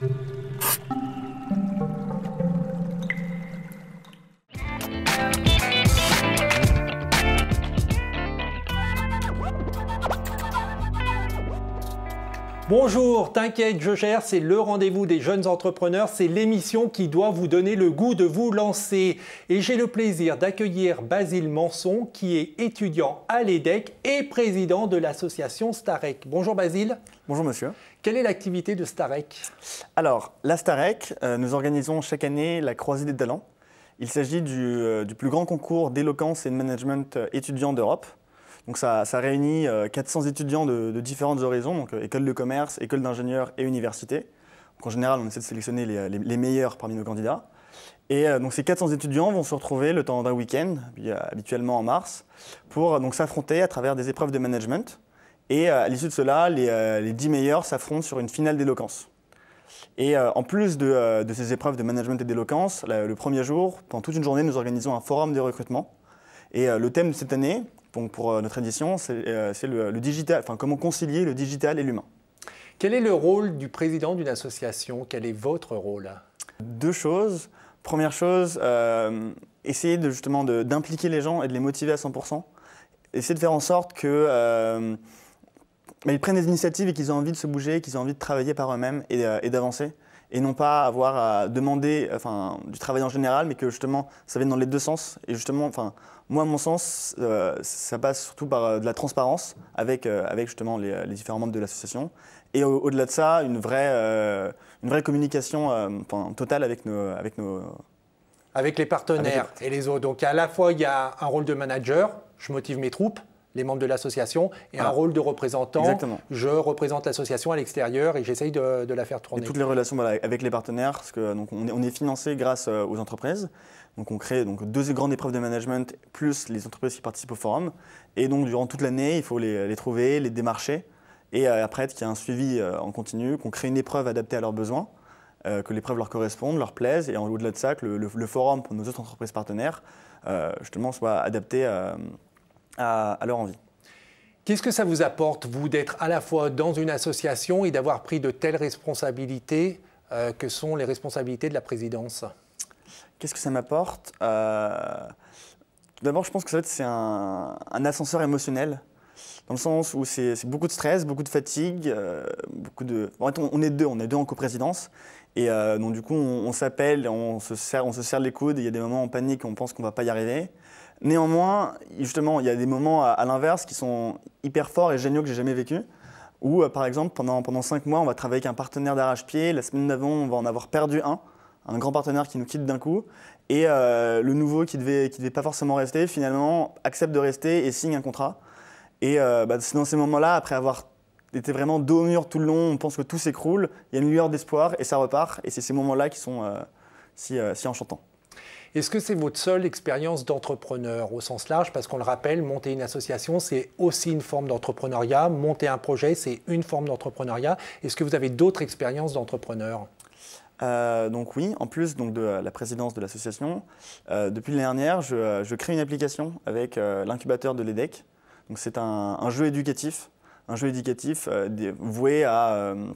Thank you. Bonjour, t'inquiète, je gère, c'est le rendez-vous des jeunes entrepreneurs, c'est l'émission qui doit vous donner le goût de vous lancer. Et j'ai le plaisir d'accueillir Basile Manson, qui est étudiant à l'EDEC et président de l'association Starec. Bonjour Basile. Bonjour monsieur. Quelle est l'activité de Starec Alors, la Starec, euh, nous organisons chaque année la croisée des talents. Il s'agit du, euh, du plus grand concours d'éloquence et de management euh, étudiant d'Europe. Donc ça, réunit 400 euh, étudiants de, différentes horizons, donc euh, école de commerce, école d'ingénieurs et université. en général, on essaie de sélectionner les, euh, meilleurs parmi nos candidats. Et donc ces 400 étudiants vont se retrouver le temps d'un week-end, habituellement en mars, pour donc s'affronter à travers des épreuves de management. Et à l'issue de cela, les, 10 meilleurs s'affrontent sur une finale d'éloquence. Et en plus de, ces épreuves de management et d'éloquence, le premier jour, pendant toute une journée, nous organisons un forum de recrutement. Et le thème de cette année, donc pour euh, notre édition, c'est euh, le, digital, enfin comment concilier le digital et l'humain. Quel est le rôle du président d'une association Quel est votre rôle Deux choses. Première chose, euh, essayer de, justement d'impliquer les gens et de les motiver à 100%. Essayer de faire en sorte que bah, ils prennent des initiatives et qu'ils aient envie de se bouger, qu'ils aient envie de travailler par eux-mêmes et, et d'avancer. Et non pas avoir à demander enfin, du travail en général, mais que justement ça vienne dans les deux sens. Et justement, enfin, moi, à mon sens, euh, ça passe surtout par euh, de la transparence avec, euh, avec justement les, différents membres de l'association. Et au-delà de ça, une vraie, une vraie communication enfin, totale avec nos, avec nos, avec les partenaires et les autres. Donc à la fois, il y a un rôle de manager, je motive mes troupes, les membres de l'association et un rôle de représentant. Exactement. Je représente l'association à l'extérieur et j'essaye de, la faire tourner. Et toutes les relations avec les partenaires, parce que donc on est, on est financé grâce euh, aux entreprises. Donc on crée donc deux grandes épreuves de management plus les entreprises qui participent au forum. Et donc durant toute l'année, il faut les, trouver, les démarcher. Et euh, après, qu'il y a un suivi euh, en continu, qu'on crée une épreuve adaptée à leurs besoins, que l'épreuve leur corresponde, leur plaise. Et en au-delà de ça, que le, le, forum pour nos autres entreprises partenaires, justement, soit adapté à à, leur envie. Qu'est-ce que ça vous apporte, vous, d'être à la fois dans une association et d'avoir pris de telles responsabilités euh, que sont les responsabilités de la présidence Qu'est-ce que ça m'apporte euh, D'abord, je pense que c'est un, un, ascenseur émotionnel, dans le sens où c'est beaucoup de stress, beaucoup de fatigue, euh, beaucoup de... En fait, on, est deux, on est deux en coprésidence, et euh, donc du coup, on, s'appelle, on se serre, on se serre les coudes. Il y a des moments en panique, on pense qu'on va pas y arriver. Néanmoins, justement, il y a des moments à, l'inverse qui sont hyper forts et géniaux que j'ai jamais vécu. Où, euh, par exemple, pendant, pendant cinq mois, on va travailler avec un partenaire d'arrache-pied. La semaine d'avant, on va en avoir perdu un, un grand partenaire qui nous quitte d'un coup. Et euh, le nouveau qui devait, qui devait pas forcément rester, finalement, accepte de rester et signe un contrat. Et bah, c'est dans ces moments-là, après avoir était vraiment dos au mur tout le long, on pense que tout s'écroule, il y a une lueur d'espoir et ça repart. Et c'est ces moments-là qui sont euh, euh, si, enchantants. Est-ce que c'est votre seule expérience d'entrepreneur au sens large Parce qu'on le rappelle, monter une association, c'est aussi une forme d'entrepreneuriat. Monter un projet, c'est une forme d'entrepreneuriat. Est-ce que vous avez d'autres expériences d'entrepreneur euh, donc oui, en plus donc, de la présidence de l'association, depuis l'année dernière, je, crée une application avec l'incubateur de l'EDEC. C'est un, jeu éducatif un jeu éducatif euh, voué à euh,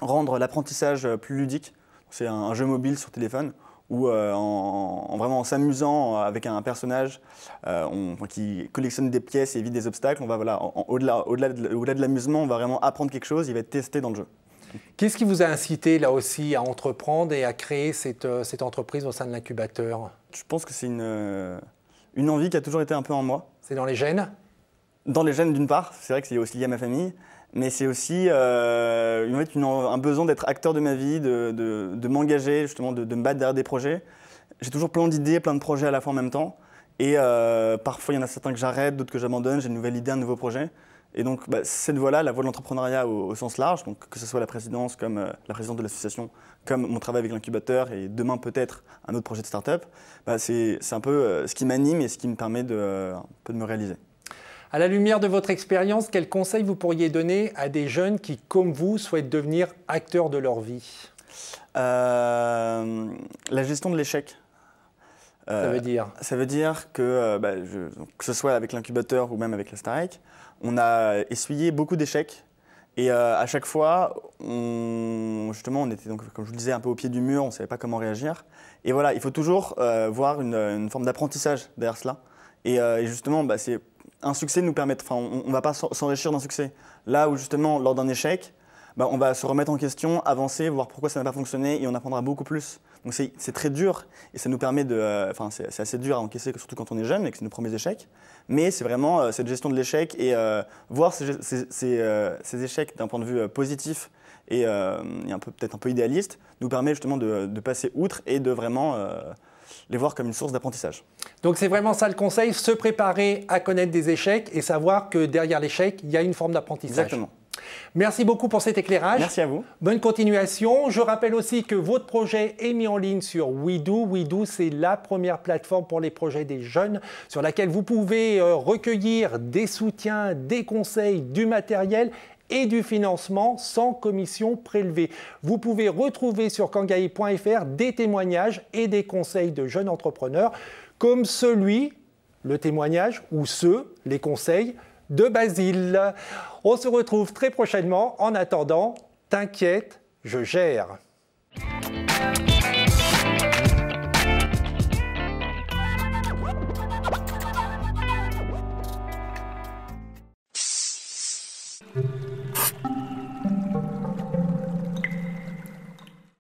rendre l'apprentissage euh, plus ludique. C'est un, jeu mobile sur téléphone où en, vraiment en s'amusant avec un personnage on, qui collectionne des pièces et évite des obstacles, on va voilà, au-delà, au-delà, de, de l'amusement, on va vraiment apprendre quelque chose, il va être testé dans le jeu. Qu'est-ce qui vous a incité là aussi à entreprendre et à créer cette, cette entreprise au sein de l'incubateur Je pense que c'est une, une envie qui a toujours été un peu en moi. C'est dans les gènes dans les gènes d'une part, c'est vrai que c'est aussi lié à ma famille, mais c'est aussi euh, une, un besoin d'être acteur de ma vie, de, de, de m'engager, justement, de, de, me battre derrière des projets. J'ai toujours plein d'idées, plein de projets à la fois en même temps. Et euh, parfois, il y en a certains que j'arrête, d'autres que j'abandonne, j'ai une nouvelle idée, un nouveau projet. Et donc, bah, cette voie-là, la voie de l'entrepreneuriat au, sens large, donc que ce soit la présidence, comme euh, la présidence de l'association, comme mon travail avec l'incubateur et demain peut-être un autre projet de start-up, bah, c'est un peu euh, ce qui m'anime et ce qui me permet de, euh, un peu de me réaliser. À la lumière de votre expérience, quels conseils vous pourriez donner à des jeunes qui, comme vous, souhaitent devenir acteurs de leur vie euh, La gestion de l'échec. ça veut euh, dire Ça veut dire que, euh, bah, que ce soit avec l'incubateur ou même avec la Starek, on a essuyé beaucoup d'échecs. Et à chaque fois, on, justement, on était donc, comme je vous le disais, un peu au pied du mur, on ne savait pas comment réagir. Et voilà, il faut toujours voir une, forme d'apprentissage derrière cela. Et, justement, bah, c'est un succès nous permet, enfin, on ne va pas s'enrichir d'un succès. Là où justement, lors d'un échec, bah, on va se remettre en question, avancer, voir pourquoi ça n'a pas fonctionné et on apprendra beaucoup plus. Donc c'est très dur et ça nous permet de, euh, enfin c'est assez dur à encaisser, surtout quand on est jeune et que c'est nos premiers échecs. Mais c'est vraiment euh, cette gestion de l'échec et euh, voir ces, échecs d'un point de vue positif et, peu peut-être un peu idéaliste nous permet justement de passer outre et de vraiment les voir comme une source d'apprentissage. Donc c'est vraiment ça le conseil, se préparer à connaître des échecs et savoir que derrière l'échec, il y a une forme d'apprentissage. Exactement. Merci beaucoup pour cet éclairage. Merci à vous. Bonne continuation. Je rappelle aussi que votre projet est mis en ligne sur WeDo. WeDo, c'est la première plateforme pour les projets des jeunes sur laquelle vous pouvez euh, recueillir des soutiens, des conseils, du matériel et du financement sans commission prélevée. Vous pouvez retrouver sur kangai.fr des témoignages et des conseils de jeunes entrepreneurs comme celui, le témoignage ou ceux, les conseils de Basile. On se retrouve très prochainement. En attendant, t'inquiète, je gère.